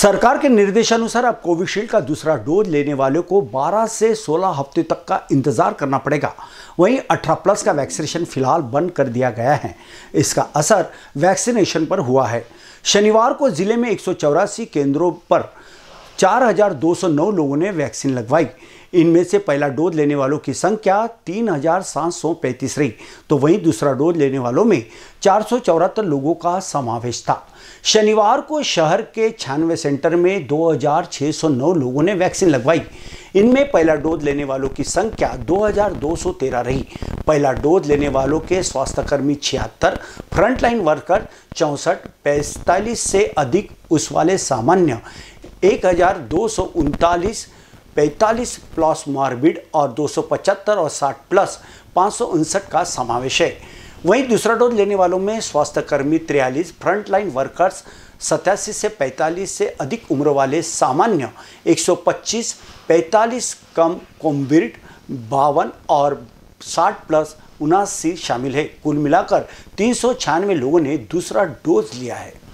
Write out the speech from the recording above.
सरकार के निर्देशानुसार अब कोविशील्ड का दूसरा डोज लेने वालों को 12 से 16 हफ्ते तक का इंतजार करना पड़ेगा वहीं 18 प्लस का वैक्सीनेशन फिलहाल बंद कर दिया गया है इसका असर वैक्सीनेशन पर हुआ है शनिवार को जिले में एक केंद्रों पर 4,209 लोगों ने वैक्सीन लगवाई इनमें से पहला डोज लेने वालों की संख्या तीन रही तो वहीं दूसरा डोज लेने वालों में चार लोगों का समावेश था शनिवार को शहर के छियानवे सेंटर में 2,609 लोगों ने वैक्सीन लगवाई इनमें पहला डोज लेने वालों की संख्या 2,213 रही पहला डोज लेने वालों के स्वास्थ्यकर्मी छिहत्तर फ्रंटलाइन वर्कर चौंसठ पैंतालीस से अधिक उस वाले सामान्य एक हज़ार दो सौ उनतालीस पैंतालीस प्लस मॉर्बिड और पचहत्तर और 60 प्लस पाँच का समावेश है वहीं दूसरा डोज लेने वालों में स्वास्थ्यकर्मी त्रियालीस फ्रंटलाइन वर्कर्स सतासी से 45 से अधिक उम्र वाले सामान्य 125, 45 कम कोम्बिड बावन और 60 प्लस उनासी शामिल है कुल मिलाकर तीन लोगों ने दूसरा डोज लिया है